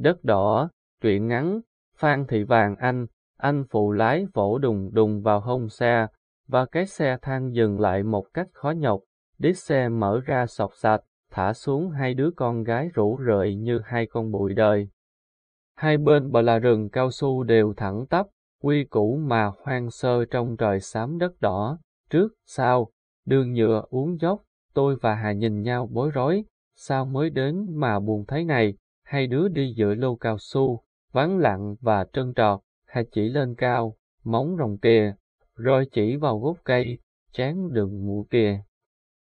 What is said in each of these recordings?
Đất đỏ, truyện ngắn, Phan Thị Vàng Anh, anh phụ lái vỗ đùng đùng vào hông xe, và cái xe than dừng lại một cách khó nhọc, đít xe mở ra sọc sạch, thả xuống hai đứa con gái rủ rượi như hai con bụi đời. Hai bên bờ là rừng cao su đều thẳng tắp, quy củ mà hoang sơ trong trời xám đất đỏ, trước, sau, đường nhựa uống dốc, tôi và Hà nhìn nhau bối rối, sao mới đến mà buồn thấy này, hai đứa đi giữa lô cao su, vắng lặng và trơn trọt, hai chỉ lên cao, móng rồng kìa, rồi chỉ vào gốc cây, chán đừng mụ kìa.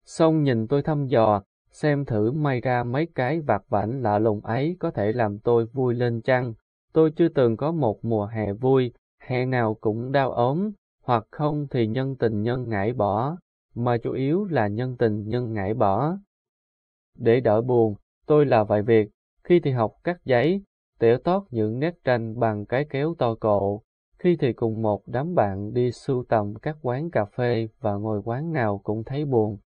Xong nhìn tôi thăm dò, xem thử may ra mấy cái vạt vảnh lạ lùng ấy có thể làm tôi vui lên chăng. Tôi chưa từng có một mùa hè vui, hè nào cũng đau ốm, hoặc không thì nhân tình nhân ngại bỏ, mà chủ yếu là nhân tình nhân ngại bỏ. Để đỡ buồn, tôi là vài việc, khi thì học cắt giấy, tỉa tót những nét tranh bằng cái kéo to cộ, khi thì cùng một đám bạn đi sưu tầm các quán cà phê và ngồi quán nào cũng thấy buồn.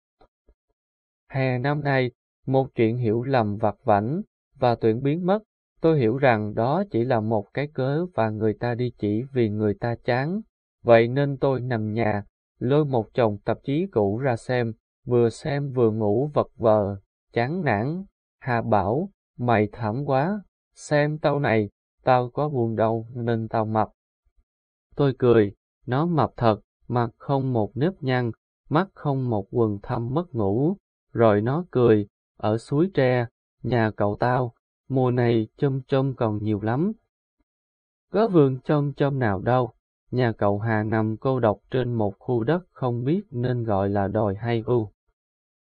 Hè năm nay, một chuyện hiểu lầm vặt vảnh và tuyển biến mất, tôi hiểu rằng đó chỉ là một cái cớ và người ta đi chỉ vì người ta chán. Vậy nên tôi nằm nhà, lôi một chồng tạp chí cũ ra xem, vừa xem vừa ngủ vật vờ, chán nản. Hà Bảo, Mày thảm quá, xem tao này, tao có buồn đâu nên tao mập. Tôi cười, nó mập thật, mặt không một nếp nhăn, mắt không một quần thâm mất ngủ. Rồi nó cười, ở suối tre, nhà cậu tao, mùa này chôm chôm còn nhiều lắm. Có vườn chôm chôm nào đâu, nhà cậu Hà nằm cô độc trên một khu đất không biết nên gọi là đồi hay u.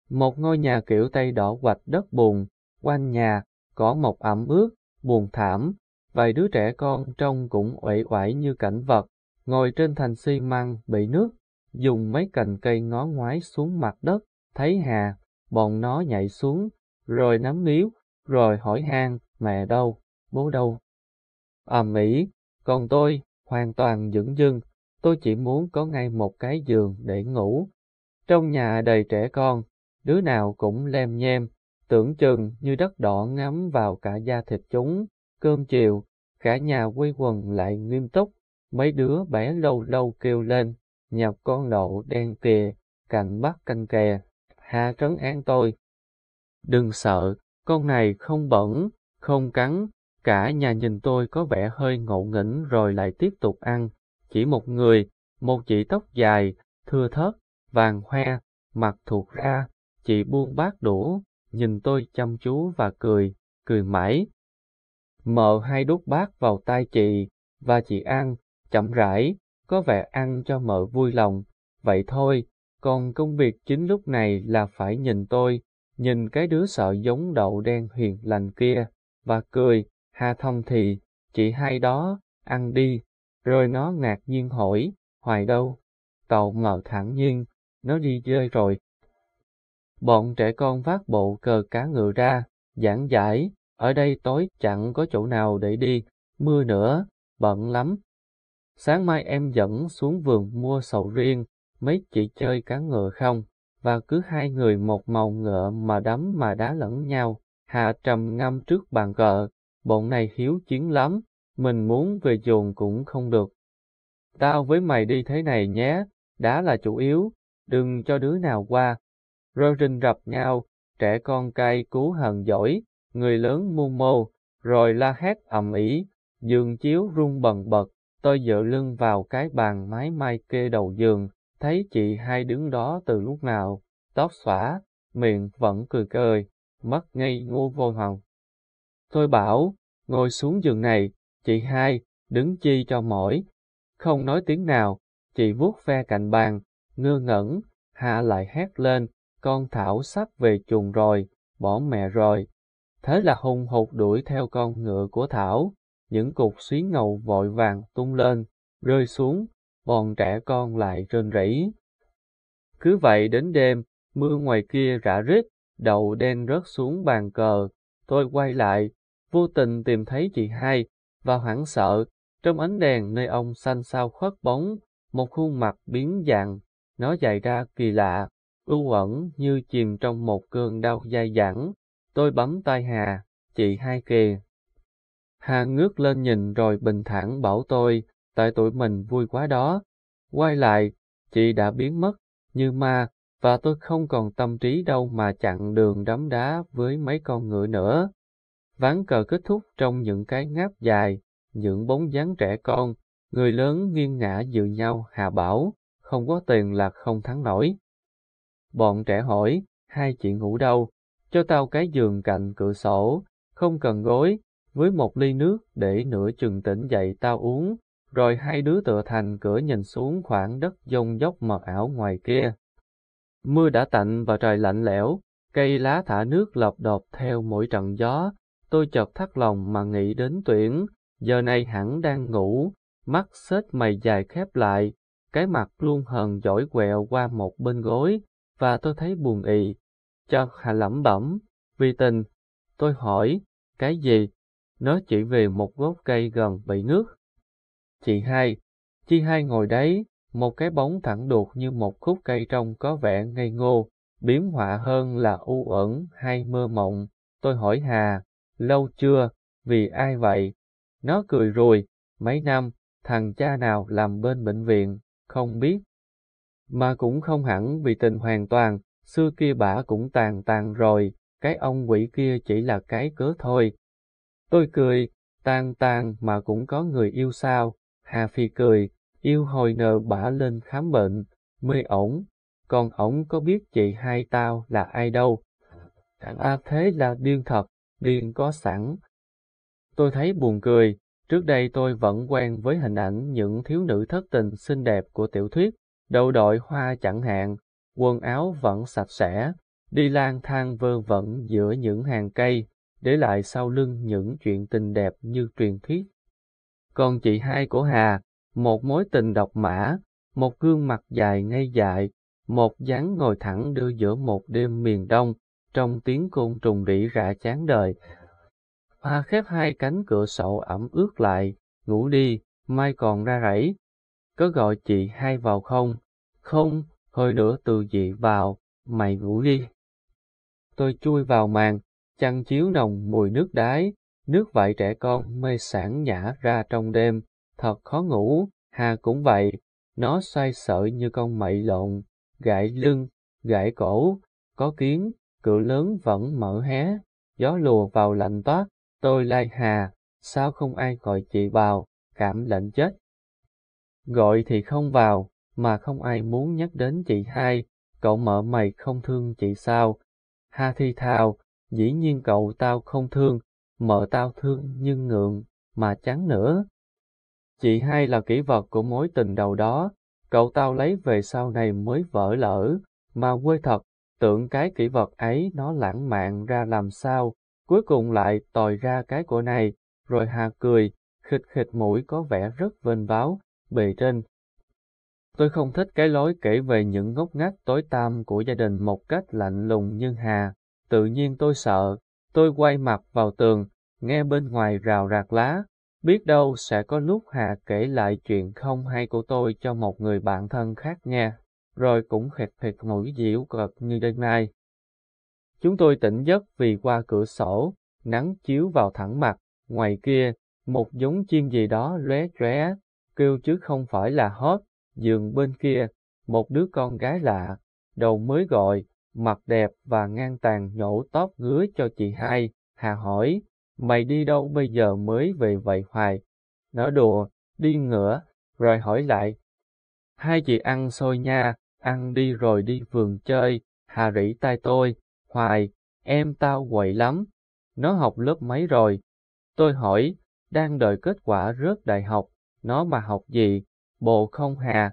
Một ngôi nhà kiểu Tây đỏ hoạch đất bùn, quanh nhà có mọc ẩm ướt, buồn thảm, vài đứa trẻ con trông cũng uể oải như cảnh vật, ngồi trên thành xi măng bị nước, dùng mấy cành cây ngó ngoái xuống mặt đất, thấy Hà, bọn nó nhảy xuống, rồi nắm níu, rồi hỏi han mẹ đâu, bố đâu. À Mỹ, còn tôi, hoàn toàn dững dưng, tôi chỉ muốn có ngay một cái giường để ngủ. Trong nhà đầy trẻ con, đứa nào cũng lem nhem, tưởng chừng như đất đỏ ngắm vào cả da thịt chúng. Cơm chiều, cả nhà quây quần lại nghiêm túc, mấy đứa bé lâu lâu kêu lên, nhập con lộ đen kìa, cạnh bắt canh kè, hạ trấn án tôi. Đừng sợ, con này không bẩn, không cắn, cả nhà nhìn tôi có vẻ hơi ngộ nghĩnh rồi lại tiếp tục ăn. Chỉ một người, một chị tóc dài, thưa thớt, vàng hoe, mặt thuộc ra, chị buông bát đũa, nhìn tôi chăm chú và cười, cười mãi. mở hai đút bát vào tay chị, và chị ăn, chậm rãi, có vẻ ăn cho mợ vui lòng, vậy thôi, còn công việc chính lúc này là phải nhìn tôi, nhìn cái đứa sợ giống đậu đen huyền lành kia, và cười, Ha Thông thì, chị hai đó, ăn đi, rồi nó ngạc nhiên hỏi, hoài đâu, cậu ngờ thẳng nhiên, nó đi chơi rồi, Bọn trẻ con vác bộ cờ cá ngựa ra, giảng giải, ở đây tối chẳng có chỗ nào để đi, mưa nữa, bận lắm. Sáng mai em dẫn xuống vườn mua sầu riêng, mấy chị chơi cá ngựa không, và cứ hai người một màu ngựa mà đấm mà đá lẫn nhau, hạ trầm ngâm trước bàn cờ, bọn này hiếu chiến lắm, mình muốn về chuồng cũng không được. Tao với mày đi thế này nhé, đá là chủ yếu, đừng cho đứa nào qua, Rơi rình rập nhau, trẻ con cay cú hờn giỏi, người lớn muôn mô, rồi la hét ầm ĩ, giường chiếu rung bần bật, tôi dựa lưng vào cái bàn mái may kê đầu giường, thấy chị hai đứng đó từ lúc nào, tóc xõa, miệng vẫn cười cười, mắt ngây ngô vô hồng. Tôi bảo, ngồi xuống giường này, chị hai, đứng chi cho mỏi. Không nói tiếng nào, chị vuốt ve cạnh bàn, ngơ ngẩn, hạ lại hét lên, con Thảo sắp về chuồng rồi, bỏ mẹ rồi. Thế là hùng hục đuổi theo con ngựa của Thảo, những cục xí ngầu vội vàng tung lên, rơi xuống, bọn trẻ con lại rên rỉ. Cứ vậy đến đêm, mưa ngoài kia rã rít, đầu đen rớt xuống bàn cờ. Tôi quay lại, vô tình tìm thấy chị hai, và hoảng sợ, trong ánh đèn nơi ông xanh sao khuất bóng, một khuôn mặt biến dạng, nó dài ra kỳ lạ u uẩn như chìm trong một cơn đau dai dẳng. Tôi bấm tay Hà, chị hai kìa. Hà ngước lên nhìn rồi bình thản bảo tôi, tại tụi mình vui quá đó. Quay lại, chị đã biến mất, như ma, và tôi không còn tâm trí đâu mà chặn đường đấm đá với mấy con ngựa nữa. Ván cờ kết thúc trong những cái ngáp dài, những bóng dáng trẻ con, người lớn nghiêng ngã dự nhau hà bảo, không có tiền là không thắng nổi. Bọn trẻ hỏi, hai chị ngủ đâu? Cho tao cái giường cạnh cửa sổ, không cần gối, với một ly nước để nửa chừng tỉnh dậy tao uống, rồi hai đứa tựa thành cửa nhìn xuống khoảng đất dông dốc mờ ảo ngoài kia. Mưa đã tạnh và trời lạnh lẽo, cây lá thả nước lọc đột theo mỗi trận gió, tôi chợt thắt lòng mà nghĩ đến tuyển, giờ này hẳn đang ngủ, mắt xếch mày dài khép lại, cái mặt luôn hờn dỗi quẹo qua một bên gối, và tôi thấy buồn ị. Cho Hạ lẩm bẩm, vì tình, tôi hỏi, cái gì? nó chỉ về một gốc cây gần bị nước. Chị hai, chị hai ngồi đấy, một cái bóng thẳng đột như một khúc cây trong có vẻ ngây ngô, biếm họa hơn là u ẩn hay mơ mộng. Tôi hỏi Hà, lâu chưa, vì ai vậy? Nó cười rồi, mấy năm, thằng cha nào làm bên bệnh viện, không biết. Mà cũng không hẳn vì tình hoàn toàn, xưa kia bả cũng tàn tàn rồi, cái ông quỷ kia chỉ là cái cớ thôi. Tôi cười, tàn tàn mà cũng có người yêu sao, Hà Phi cười, yêu hồi nợ bả lên khám bệnh, mê ổng, còn ổng có biết chị hai tao là ai đâu. À thế là điên thật, điên có sẵn. Tôi thấy buồn cười, trước đây tôi vẫn quen với hình ảnh những thiếu nữ thất tình xinh đẹp của tiểu thuyết, đầu đội hoa chẳng hạn, quần áo vẫn sạch sẽ, đi lang thang vơ vẩn giữa những hàng cây, để lại sau lưng những chuyện tình đẹp như truyền thuyết. Còn chị hai của Hà, một mối tình độc mã, một gương mặt dài ngay dại, một dáng ngồi thẳng đưa giữa một đêm miền đông, trong tiếng côn trùng rỉ rả chán đời. Hoa khép hai cánh cửa sổ ẩm ướt lại, ngủ đi, mai còn ra rẫy, có gọi chị hai vào không? Không, hơi nữa từ dị vào, mày ngủ đi. Tôi chui vào màn, chăn chiếu nồng mùi nước đái, nước vại trẻ con mê sản nhả ra trong đêm, thật khó ngủ, Hà cũng vậy, nó xoay sợ như con mậy lộn, gãi lưng, gãi cổ, có kiến, cửa lớn vẫn mở hé, gió lùa vào lạnh toát, tôi lai Hà, sao không ai gọi chị vào, cảm lạnh chết, Gọi thì không vào, mà không ai muốn nhắc đến chị hai, cậu mở mày không thương chị sao? Ha thi thào, dĩ nhiên cậu tao không thương, mợ tao thương nhưng ngượng, mà chán nữa. Chị hai là kỹ vật của mối tình đầu đó, cậu tao lấy về sau này mới vỡ lỡ, mà quê thật, tưởng cái kỹ vật ấy nó lãng mạn ra làm sao, cuối cùng lại tòi ra cái của này, rồi hà cười, khịt khịt mũi có vẻ rất vênh báo, bề trên. Tôi không thích cái lối kể về những ngốc ngách tối tăm của gia đình một cách lạnh lùng nhưng hà. Tự nhiên tôi sợ, tôi quay mặt vào tường, nghe bên ngoài rào rạc lá. Biết đâu sẽ có lúc Hà kể lại chuyện không hay của tôi cho một người bạn thân khác nghe. rồi cũng khẹt thiệt mũi dĩu cợt như đêm nay. Chúng tôi tỉnh giấc vì qua cửa sổ, nắng chiếu vào thẳng mặt, ngoài kia, một giống chim gì đó lóe chóe kêu chứ không phải là hót, giường bên kia, một đứa con gái lạ, đầu mới gọi, mặt đẹp và ngang tàn nhổ tóc ngứa cho chị hai, Hà hỏi, mày đi đâu bây giờ mới về vậy hoài? Nó đùa, đi ngựa. rồi hỏi lại. Hai chị ăn xôi nha, ăn đi rồi đi vườn chơi, Hà rỉ tay tôi, hoài, em tao quậy lắm. Nó học lớp mấy rồi? Tôi hỏi, đang đợi kết quả rớt đại học, nó mà học gì, bộ không hà.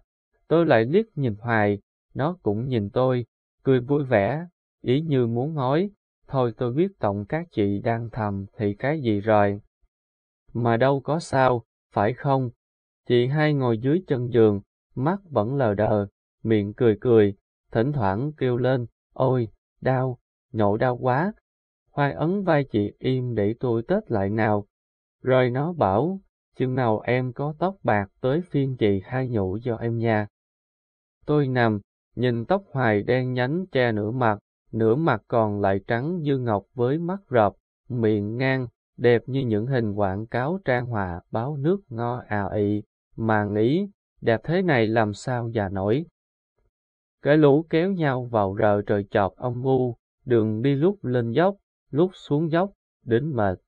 Tôi lại liếc nhìn hoài, nó cũng nhìn tôi, cười vui vẻ, ý như muốn nói, thôi tôi biết tổng các chị đang thầm thì cái gì rồi. Mà đâu có sao, phải không? Chị hai ngồi dưới chân giường, mắt vẫn lờ đờ, miệng cười cười, thỉnh thoảng kêu lên, ôi, đau, nhổ đau quá. Hoài ấn vai chị im để tôi tết lại nào. Rồi nó bảo, chừng nào em có tóc bạc tới phiên chị khai nhủ cho em nha. Tôi nằm, nhìn tóc hoài đen nhánh che nửa mặt, nửa mặt còn lại trắng như ngọc với mắt rợp, miệng ngang, đẹp như những hình quảng cáo trang họa báo nước ngo ào ị, mà nghĩ, đẹp thế này làm sao già nổi. Cái lũ kéo nhau vào rờ trời chọt ông ngu, đường đi lúc lên dốc, lúc xuống dốc, đến mệt.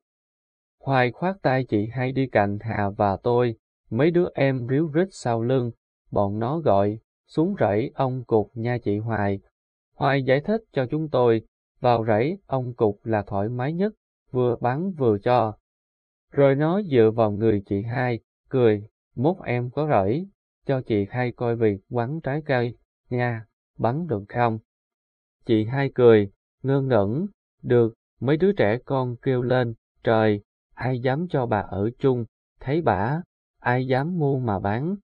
Hoài khoát tay chị hai đi cạnh Hà và tôi, mấy đứa em ríu rít sau lưng, bọn nó gọi, xuống rẫy ông cục nha chị Hoài. Hoài giải thích cho chúng tôi, vào rẫy ông cục là thoải mái nhất, vừa bắn vừa cho. Rồi nó dựa vào người chị hai, cười, mốt em có rẫy, cho chị hai coi vì quắn trái cây, nha, bắn được không? Chị hai cười, ngơ ngẩn, được, mấy đứa trẻ con kêu lên, trời, ai dám cho bà ở chung, thấy bà ai dám mua mà bán.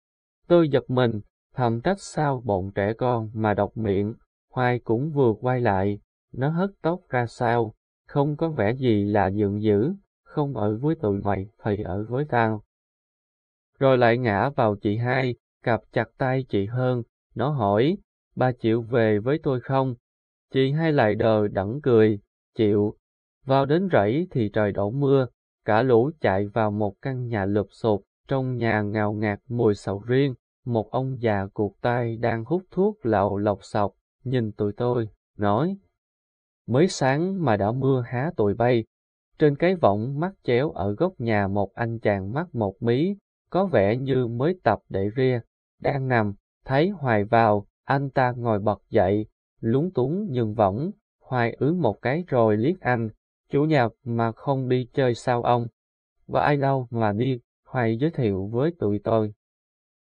Tôi giật mình, thầm trách sao bọn trẻ con mà độc miệng, Hoài cũng vừa quay lại, nó hất tóc ra sao, không có vẻ gì là giận dữ, không ở với tụi mày thì ở với tao. Rồi lại ngã vào chị hai, cặp chặt tay chị hơn, nó hỏi, ba chịu về với tôi không? Chị hai lại đờ đẫn cười, chịu. Vào đến rẫy thì trời đổ mưa, cả lũ chạy vào một căn nhà lụp sụp, trong nhà ngào ngạt mùi sầu riêng, một ông già cuộc tay đang hút thuốc lậu lọc sọc, nhìn tụi tôi, nói, mới sáng mà đã mưa há tụi bay. Trên cái võng mắt chéo ở góc nhà một anh chàng mắt một mí, có vẻ như mới tập để ria, đang nằm, thấy Hoài vào, anh ta ngồi bật dậy, lúng túng nhường võng, Hoài ứ một cái rồi liếc anh, chủ nhà mà không đi chơi sao ông? Và ai đâu mà đi, Hoài giới thiệu với tụi tôi.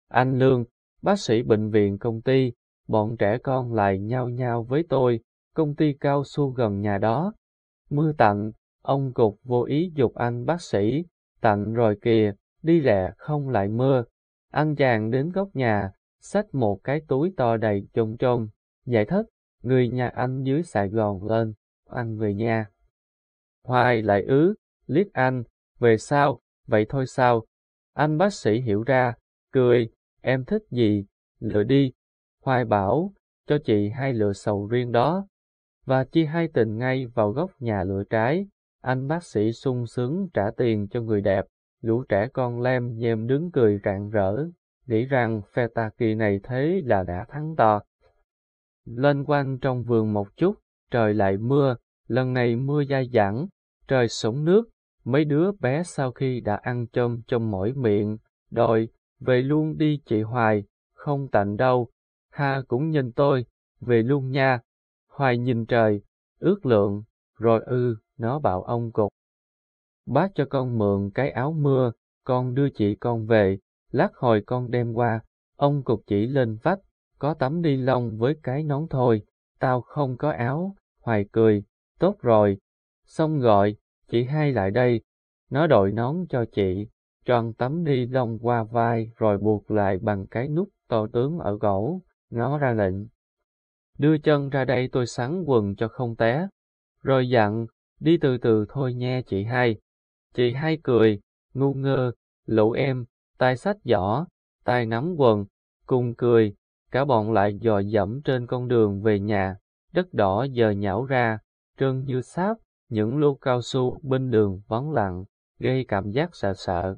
Anh Lương, bác sĩ bệnh viện công ty, bọn trẻ con lại nhao nhao với tôi, công ty cao su gần nhà đó. Mưa tặng, ông cục vô ý dục anh bác sĩ, tặng rồi kìa, đi lẹ không lại mưa. Anh chàng đến góc nhà, xách một cái túi to đầy chôn chôn, giải thích, người nhà anh dưới Sài Gòn lên, anh về nhà. Hoài lại ứ, liếc anh, về sao, vậy thôi sao? Anh bác sĩ hiểu ra, cười, em thích gì, lựa đi. Hoài bảo, cho chị hai lựa sầu riêng đó. Và chia hai tình ngay vào góc nhà lựa trái, anh bác sĩ sung sướng trả tiền cho người đẹp, lũ trẻ con lem nhem đứng cười rạng rỡ, nghĩ rằng phe tà kỳ này thế là đã thắng to. Lên quanh trong vườn một chút, trời lại mưa, Lần này mưa dai dẳng, trời sống nước, mấy đứa bé sau khi đã ăn chôm trong mỗi miệng, đòi, về luôn đi chị Hoài, không tạnh đâu. Ha cũng nhìn tôi, về luôn nha. Hoài nhìn trời, ước lượng, rồi ư, ừ, nó bảo ông cục. Bác cho con mượn cái áo mưa, con đưa chị con về, lát hồi con đem qua, ông cục chỉ lên vách, có tấm ni lông với cái nón thôi, tao không có áo, Hoài cười, Tốt rồi. Xong gọi, chị hai lại đây. Nó đội nón cho chị, tròn tấm đi lông qua vai rồi buộc lại bằng cái nút to tướng ở gỗ. Nó ra lệnh. Đưa chân ra đây tôi sắn quần cho không té. Rồi dặn, đi từ từ thôi nha chị hai. Chị hai cười, ngu ngơ, lũ em, tay sách giỏ, tay nắm quần, cùng cười, cả bọn lại dò dẫm trên con đường về nhà, đất đỏ giờ nhão ra, trơn như sáp, những lô cao su bên đường vắng lặng, gây cảm giác sợ sợ.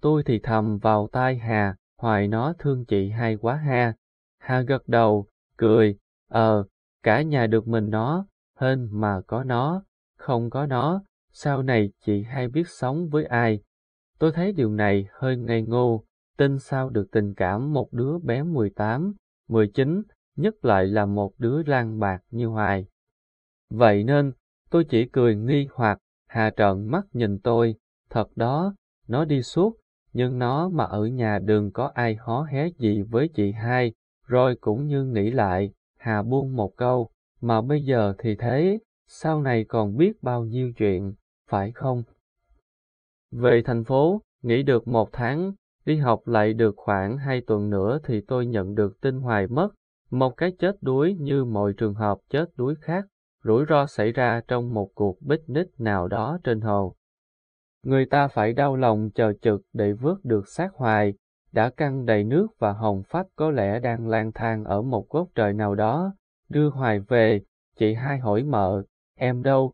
Tôi thì thầm vào tai Hà, hoài nó thương chị hay quá ha. Hà gật đầu, cười, ờ, cả nhà được mình nó, hên mà có nó, không có nó, sau này chị hay biết sống với ai. Tôi thấy điều này hơi ngây ngô, tin sao được tình cảm một đứa bé 18, 19, nhất lại là một đứa lang bạc như hoài. Vậy nên, tôi chỉ cười nghi hoặc, Hà trợn mắt nhìn tôi, thật đó, nó đi suốt, nhưng nó mà ở nhà đừng có ai hó hé gì với chị hai, rồi cũng như nghĩ lại, Hà buông một câu, mà bây giờ thì thế, sau này còn biết bao nhiêu chuyện, phải không? Về thành phố, nghỉ được một tháng, đi học lại được khoảng hai tuần nữa thì tôi nhận được tin hoài mất, một cái chết đuối như mọi trường hợp chết đuối khác rủi ro xảy ra trong một cuộc bích ních nào đó trên hồ. Người ta phải đau lòng chờ chực để vớt được xác hoài, đã căng đầy nước và hồng phát có lẽ đang lang thang ở một góc trời nào đó, đưa hoài về, chị hai hỏi mợ, em đâu?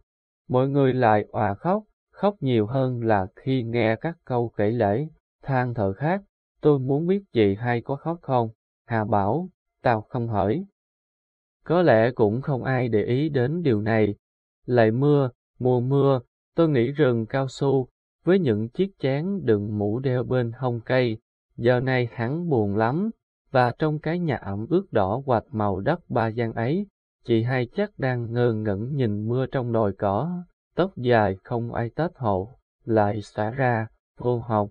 Mọi người lại òa khóc, khóc nhiều hơn là khi nghe các câu kể lễ, than thở khác, tôi muốn biết chị hai có khóc không? Hà bảo, tao không hỏi. Có lẽ cũng không ai để ý đến điều này. Lại mưa, mùa mưa, tôi nghĩ rừng cao su, với những chiếc chén đựng mũ đeo bên hông cây. Giờ này hắn buồn lắm, và trong cái nhà ẩm ướt đỏ quạt màu đất ba gian ấy, chị hai chắc đang ngơ ngẩn nhìn mưa trong đồi cỏ, tóc dài không ai tết hộ, lại xả ra, vô học,